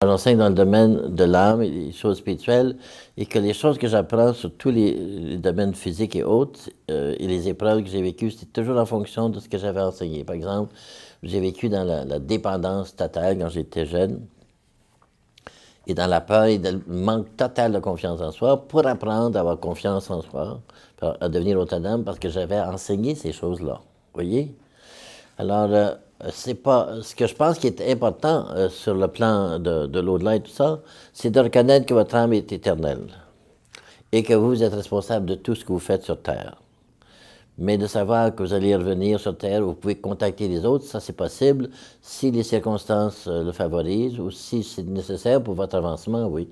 J'enseigne dans le domaine de l'âme et des choses spirituelles, et que les choses que j'apprends sur tous les, domaines physiques et autres, euh, et les épreuves que j'ai vécues, c'est toujours en fonction de ce que j'avais enseigné. Par exemple, j'ai vécu dans la, dépendance totale quand j'étais jeune, et dans la peur et le manque total de confiance en soi, pour apprendre à avoir confiance en soi, à devenir autonome, parce que j'avais enseigné ces choses-là. Vous voyez? Alors, euh, c'est pas ce que je pense qui est important euh, sur le plan de, de l'au-delà et tout ça, c'est de reconnaître que votre âme est éternelle et que vous êtes responsable de tout ce que vous faites sur Terre. Mais de savoir que vous allez revenir sur Terre, vous pouvez contacter les autres, ça c'est possible, si les circonstances euh, le favorisent ou si c'est nécessaire pour votre avancement, oui.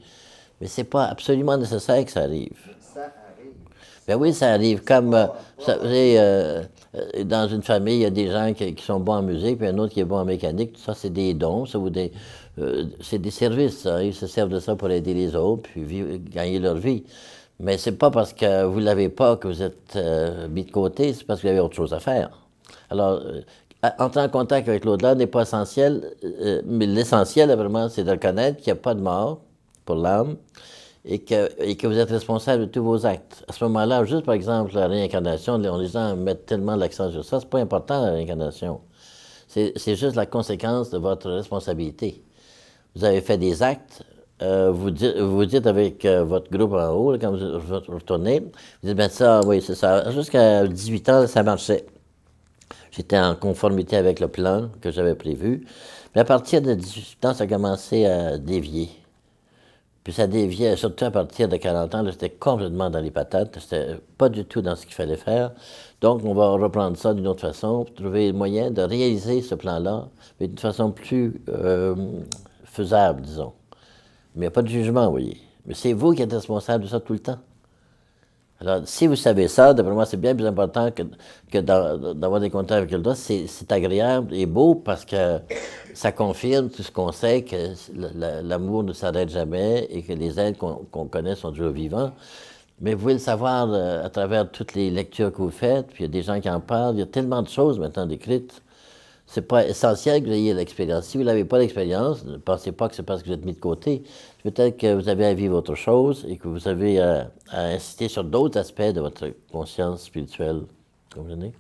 Mais c'est pas absolument nécessaire que ça arrive. Ça arrive. Ben oui, ça arrive. Comme, vous savez, euh, dans une famille, il y a des gens qui, sont bons en musique, puis un autre qui est bon en mécanique. Tout ça, c'est des dons, euh, c'est des services. Hein. Ils se servent de ça pour aider les autres, puis gagner leur vie. Mais c'est pas parce que vous l'avez pas que vous êtes euh, mis de côté, c'est parce que vous avez autre chose à faire. Alors, entrer en contact avec l'au-delà n'est pas essentiel, mais l'essentiel, vraiment, c'est de reconnaître qu'il n'y a pas de mort pour l'âme, et que, vous êtes responsable de tous vos actes. À ce moment-là, juste par exemple, la réincarnation, on disant gens tellement l'accent sur ça, c'est pas important la réincarnation. C'est juste la conséquence de votre responsabilité. Vous avez fait des actes, euh, vous, dites, vous dites avec euh, votre groupe en haut, quand vous, vous retournez, vous dites, ben ça, oui, c'est ça. Jusqu'à 18 ans, ça marchait. J'étais en conformité avec le plan que j'avais prévu. Mais à partir de 18 ans, ça a commencé à dévier. Puis ça déviait, surtout à partir de 40 ans, j'étais complètement dans les patates, c'était pas du tout dans ce qu'il fallait faire. Donc, on va reprendre ça d'une autre façon, trouver le moyen de réaliser ce plan-là, mais d'une façon plus euh, faisable, disons. Mais il n'y a pas de jugement, vous voyez. Mais c'est vous qui êtes responsable de ça tout le temps. Alors, si vous savez ça, d'après moi, c'est bien plus important que, d'avoir des contacts avec le droit. C'est agréable et beau parce que ça confirme tout ce qu'on sait, que l'amour ne s'arrête jamais et que les êtres qu'on connaît sont toujours vivants. Mais vous pouvez le savoir euh, à travers toutes les lectures que vous faites, puis il y a des gens qui en parlent, il y a tellement de choses maintenant décrites. C'est pas essentiel que vous ayez l'expérience. Si vous n'avez pas l'expérience, ne pensez pas que c'est parce que vous êtes mis de côté. Peut-être que vous avez à vivre autre chose et que vous avez euh, à, insister sur d'autres aspects de votre conscience spirituelle. comprenez?